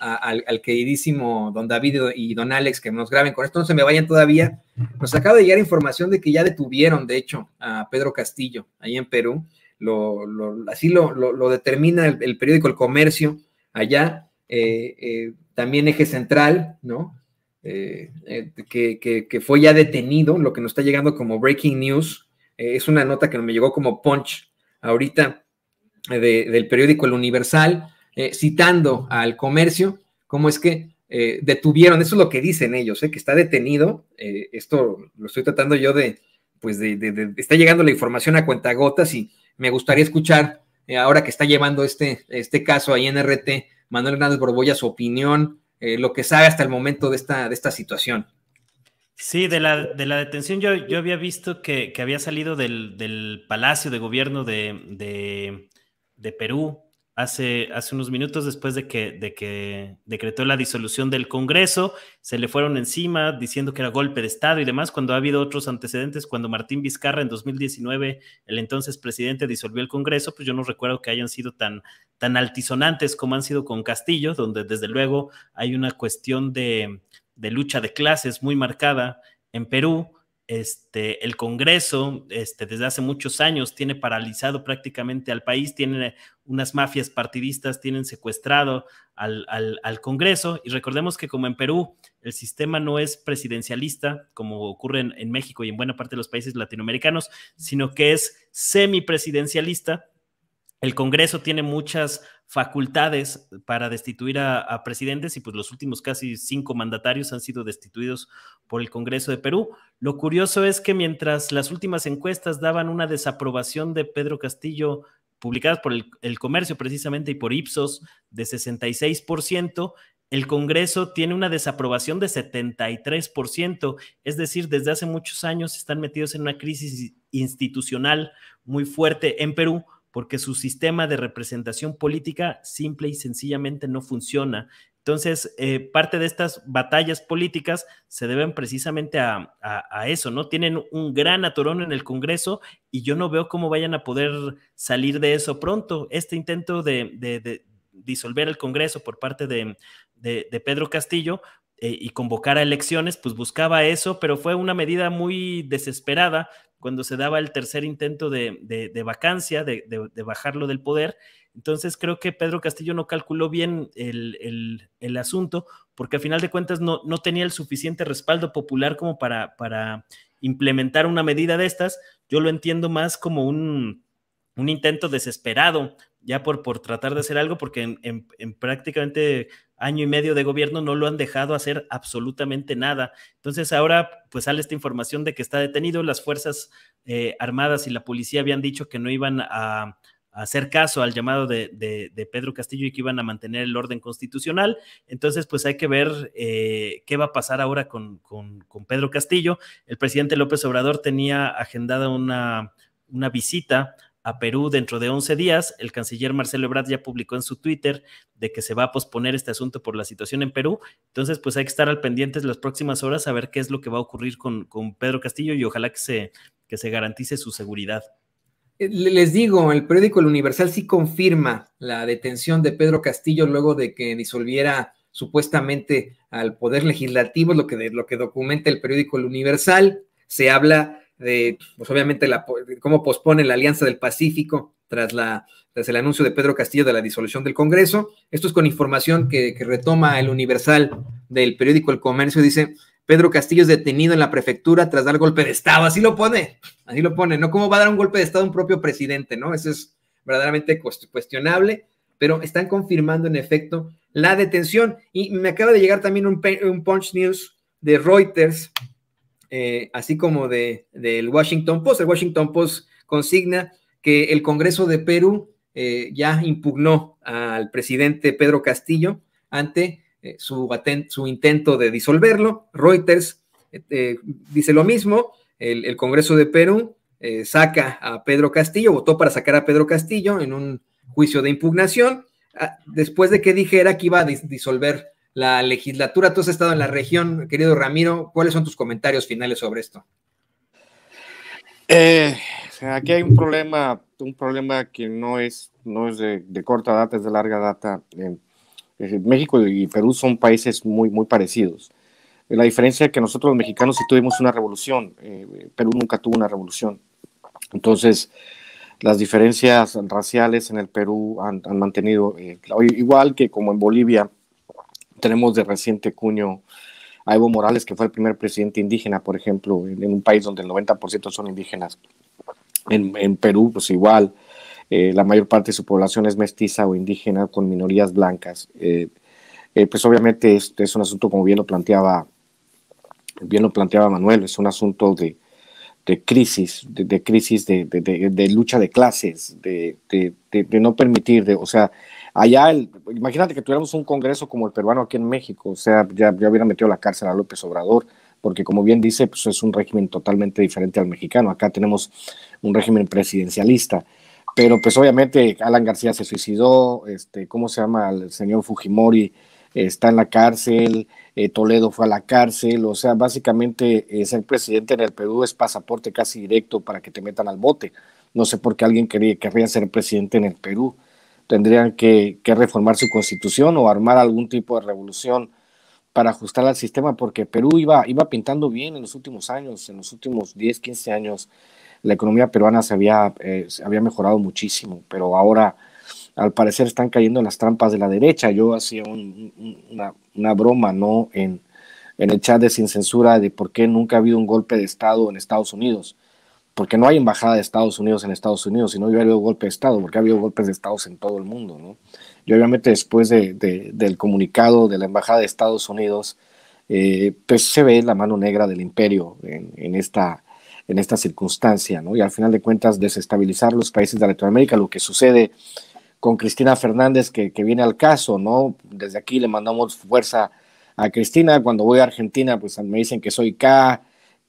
al, queridísimo don David y don Alex que nos graben con esto, no se me vayan todavía. Nos acaba de llegar información de que ya detuvieron, de hecho, a Pedro Castillo, ahí en Perú. así lo, lo determina el, periódico El Comercio allá, eh, eh, también Eje Central, ¿no? Eh, que, fue ya detenido, lo que nos está llegando como breaking news, es una nota que me llegó como punch ahorita del periódico El Universal, eh, citando al comercio, cómo es que eh, detuvieron, eso es lo que dicen ellos, eh, que está detenido, esto lo estoy tratando yo de, pues de, está llegando la información a cuentagotas y me gustaría escuchar, ahora que está llevando este, este caso ahí en RT, Manuel Hernández Borbolla, su opinión, lo que sabe hasta el momento de esta, de esta situación. Sí, de la, detención yo, yo había visto que, había salido del, Palacio de Gobierno de, de Perú, hace, hace unos minutos después de que, decretó la disolución del Congreso, se le fueron encima diciendo que era golpe de Estado y demás, cuando ha habido otros antecedentes, cuando Martín Vizcarra en 2019, el entonces presidente, disolvió el Congreso, pues yo no recuerdo que hayan sido tan, tan altisonantes como han sido con Castillo, donde desde luego hay una cuestión de, de lucha de clases muy marcada en Perú este, el Congreso, este, desde hace muchos años, tiene paralizado prácticamente al país, tiene unas mafias partidistas, tienen secuestrado al, al, Congreso. Y recordemos que como en Perú, el sistema no es presidencialista, como ocurre en, en México y en buena parte de los países latinoamericanos, sino que es semipresidencialista el Congreso tiene muchas facultades para destituir a, presidentes y pues los últimos casi cinco mandatarios han sido destituidos por el Congreso de Perú. Lo curioso es que mientras las últimas encuestas daban una desaprobación de Pedro Castillo publicadas por el, el comercio precisamente y por Ipsos de 66%, el Congreso tiene una desaprobación de 73%, es decir, desde hace muchos años están metidos en una crisis institucional muy fuerte en Perú porque su sistema de representación política simple y sencillamente no funciona. Entonces, eh, parte de estas batallas políticas se deben precisamente a, eso, ¿no? Tienen un gran atorón en el Congreso y yo no veo cómo vayan a poder salir de eso pronto. Este intento de, disolver el Congreso por parte de, Pedro Castillo eh, y convocar a elecciones, pues buscaba eso, pero fue una medida muy desesperada cuando se daba el tercer intento de, vacancia, de, bajarlo del poder. Entonces creo que Pedro Castillo no calculó bien el, asunto, porque a final de cuentas no, tenía el suficiente respaldo popular como para, para, implementar una medida de estas. Yo lo entiendo más como un, un intento desesperado ya por, por tratar de hacer algo, porque en, prácticamente año y medio de gobierno no lo han dejado hacer absolutamente nada. Entonces ahora pues sale esta información de que está detenido, las Fuerzas eh, Armadas y la policía habían dicho que no iban a, hacer caso al llamado de, Pedro Castillo y que iban a mantener el orden constitucional. Entonces, pues hay que ver eh, qué va a pasar ahora con, Pedro Castillo. El presidente López Obrador tenía agendada una, una visita a Perú dentro de 11 días. El canciller Marcelo Ebrard ya publicó en su Twitter de que se va a posponer este asunto por la situación en Perú. Entonces, pues hay que estar al pendiente las próximas horas a ver qué es lo que va a ocurrir con, Pedro Castillo y ojalá que se, que se garantice su seguridad. Eh, les digo, el periódico El Universal sí confirma la detención de Pedro Castillo luego de que disolviera supuestamente al Poder Legislativo, lo que, lo que documenta el periódico El Universal. Se habla de, pues obviamente, la, cómo pospone la Alianza del Pacífico tras, la, el anuncio de Pedro Castillo de la disolución del Congreso. Esto es con información que, retoma el Universal del periódico El Comercio. Dice, Pedro Castillo es detenido en la prefectura tras dar golpe de Estado. Así lo pone, así lo pone, ¿no? ¿Cómo va a dar un golpe de Estado un propio presidente, no? Eso es verdaderamente cuestionable, pero están confirmando en efecto la detención. Y me acaba de llegar también un, un Punch News de Reuters eh, así como de, del Washington Post. El Washington Post consigna que el Congreso de Perú eh, ya impugnó al presidente Pedro Castillo ante eh, su, intento de disolverlo. Reuters dice lo mismo. El, Congreso de Perú saca a Pedro Castillo, votó para sacar a Pedro Castillo en un juicio de impugnación, ah, después de que dijera que iba a disolver la legislatura. Tú has estado en la región, querido Ramiro. ¿Cuáles son tus comentarios finales sobre esto? Eh, aquí hay un problema, un problema que no es, no es de, corta data, es de larga data. Eh, México y Perú son países muy, muy parecidos. La diferencia es que nosotros los mexicanos sí tuvimos una revolución, eh, Perú nunca tuvo una revolución. Entonces, las diferencias raciales en el Perú han, mantenido, igual que como en Bolivia, tenemos de reciente cuño a Evo Morales, que fue el primer presidente indígena, por ejemplo, en, un país donde el 90% son indígenas. En, Perú, pues igual, eh, la mayor parte de su población es mestiza o indígena con minorías blancas. Eh, eh, pues obviamente es, un asunto, como bien lo planteaba, bien lo planteaba Manuel, es un asunto de, crisis, de, crisis de, de, lucha de clases, de, no permitir, o sea, Allá, el, imagínate que tuviéramos un congreso como el peruano aquí en México, o sea, ya, ya hubiera metido la cárcel a López Obrador, porque como bien dice, pues es un régimen totalmente diferente al mexicano. Acá tenemos un régimen presidencialista, pero pues obviamente Alan García se suicidó, este, ¿cómo se llama? El señor Fujimori eh, está en la cárcel, eh, Toledo fue a la cárcel, o sea, básicamente es eh, ser presidente en el Perú es pasaporte casi directo para que te metan al bote. No sé por qué alguien quería, querría ser presidente en el Perú tendrían que, reformar su constitución o armar algún tipo de revolución para ajustar al sistema, porque Perú iba, iba pintando bien en los últimos años, en los últimos 10, 15 años, la economía peruana se había, eh, había mejorado muchísimo, pero ahora al parecer están cayendo en las trampas de la derecha. Yo hacía una, broma ¿no? En, en el chat de Sin Censura de por qué nunca ha habido un golpe de Estado en Estados Unidos porque no hay embajada de Estados Unidos en Estados Unidos, sino ha habido golpe de Estado, porque ha habido golpes de Estados en todo el mundo, ¿no? Y obviamente después del comunicado de la embajada de Estados Unidos, eh, pues se ve la mano negra del imperio en, esta, en esta circunstancia, ¿no? Y al final de cuentas desestabilizar los países de Latinoamérica, lo que sucede con Cristina Fernández, que, que viene al caso, ¿no? Desde aquí le mandamos fuerza a Cristina, cuando voy a Argentina, pues me dicen que soy K,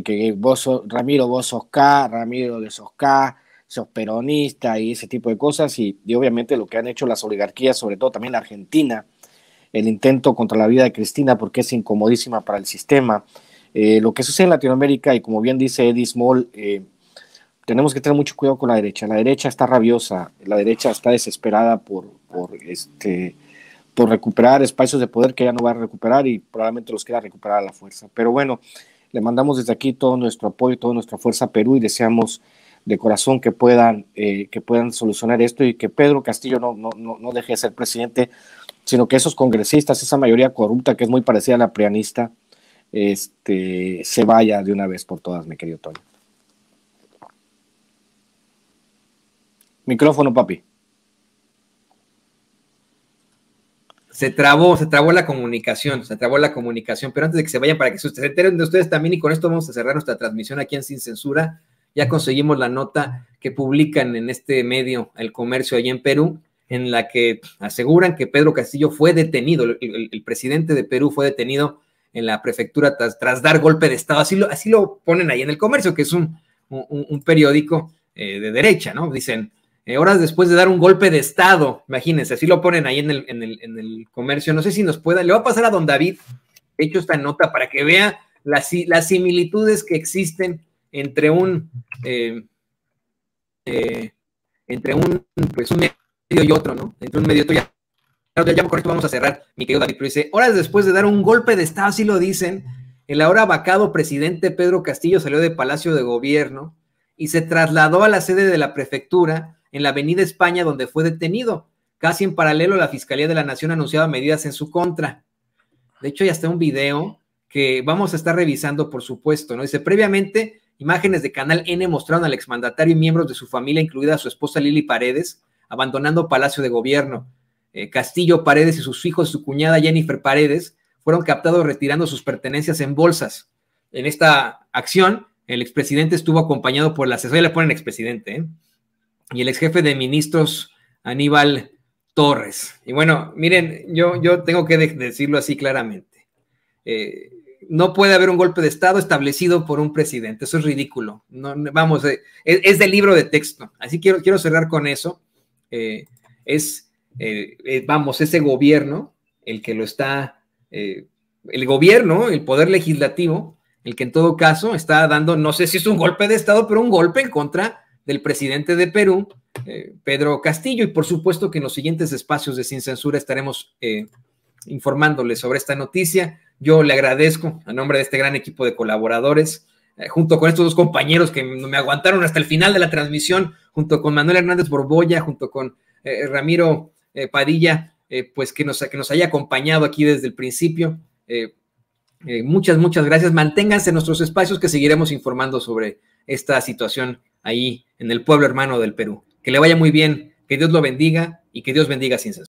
que, vos Ramiro, vos sos K, Ramiro de sos K, sos peronista y ese tipo de cosas, y, obviamente lo que han hecho las oligarquías, sobre todo también la Argentina, el intento contra la vida de Cristina porque es incomodísima para el sistema. Eh, lo que sucede en Latinoamérica, y como bien dice Eddie Small, eh, tenemos que tener mucho cuidado con la derecha. La derecha está rabiosa, la derecha está desesperada por, por, este, por recuperar espacios de poder que ya no va a recuperar y probablemente los quiera recuperar a la fuerza. Pero bueno, le mandamos desde aquí todo nuestro apoyo, toda nuestra fuerza a Perú y deseamos de corazón que puedan, eh, que puedan solucionar esto y que Pedro Castillo no, no, deje de ser presidente, sino que esos congresistas, esa mayoría corrupta que es muy parecida a la preanista, este, se vaya de una vez por todas, mi querido Tony. Micrófono, papi. se trabó, se trabó la comunicación, se trabó la comunicación, pero antes de que se vayan, para que se enteren de ustedes también, y con esto vamos a cerrar nuestra transmisión aquí en Sin Censura, ya conseguimos la nota que publican en este medio, el comercio allá en Perú, en la que aseguran que Pedro Castillo fue detenido, el, presidente de Perú fue detenido en la prefectura tras, dar golpe de Estado, así lo, así lo ponen ahí en el comercio, que es un, periódico eh, de derecha, ¿no? Dicen, eh, horas después de dar un golpe de Estado. Imagínense, así lo ponen ahí en el, en, el, en el, comercio. No sé si nos pueda, le va a pasar a don David, he hecho, esta nota para que vea las, las similitudes que existen entre un, eh, eh, entre un, pues un medio y otro, ¿no? Entre un medio y otro. Ya, ya, correcto, vamos a cerrar, mi querido David, pero dice, horas después de dar un golpe de Estado, así lo dicen, el ahora vacado presidente Pedro Castillo salió de Palacio de Gobierno y se trasladó a la sede de la prefectura en la Avenida España, donde fue detenido. Casi en paralelo, la Fiscalía de la Nación anunciaba medidas en su contra. De hecho, ya está un video que vamos a estar revisando, por supuesto, ¿no? Dice, previamente, imágenes de Canal N mostraron al exmandatario y miembros de su familia, incluida su esposa Lili Paredes, abandonando Palacio de Gobierno. Eh, Castillo Paredes y sus hijos, su cuñada Jennifer Paredes, fueron captados retirando sus pertenencias en bolsas. En esta acción, el expresidente estuvo acompañado por la asesora, le ponen expresidente, ¿eh? y el ex jefe de ministros Aníbal Torres. Y bueno, miren, yo, yo tengo que decirlo así claramente. Eh, no puede haber un golpe de Estado establecido por un presidente. Eso es ridículo. No, vamos, eh, es, de libro de texto. Así quiero, quiero cerrar con eso. Eh, es, vamos, ese gobierno el que lo está, el gobierno, el poder legislativo, el que en todo caso está dando, no sé si es un golpe de Estado, pero un golpe en contra del presidente de Perú, eh, Pedro Castillo, y por supuesto que en los siguientes espacios de Sin Censura estaremos informándole eh, informándoles sobre esta noticia. Yo le agradezco a nombre de este gran equipo de colaboradores, eh, junto con estos dos compañeros que me aguantaron hasta el final de la transmisión, junto con Manuel Hernández Borboya, junto con Ramiro Padilla, pues que que nos haya acompañado aquí desde el principio. muchas, muchas gracias. Manténganse en nuestros espacios que seguiremos informando sobre esta situación ahí en el pueblo hermano del Perú. Que le vaya muy bien, que Dios lo bendiga y que Dios bendiga sin cesar.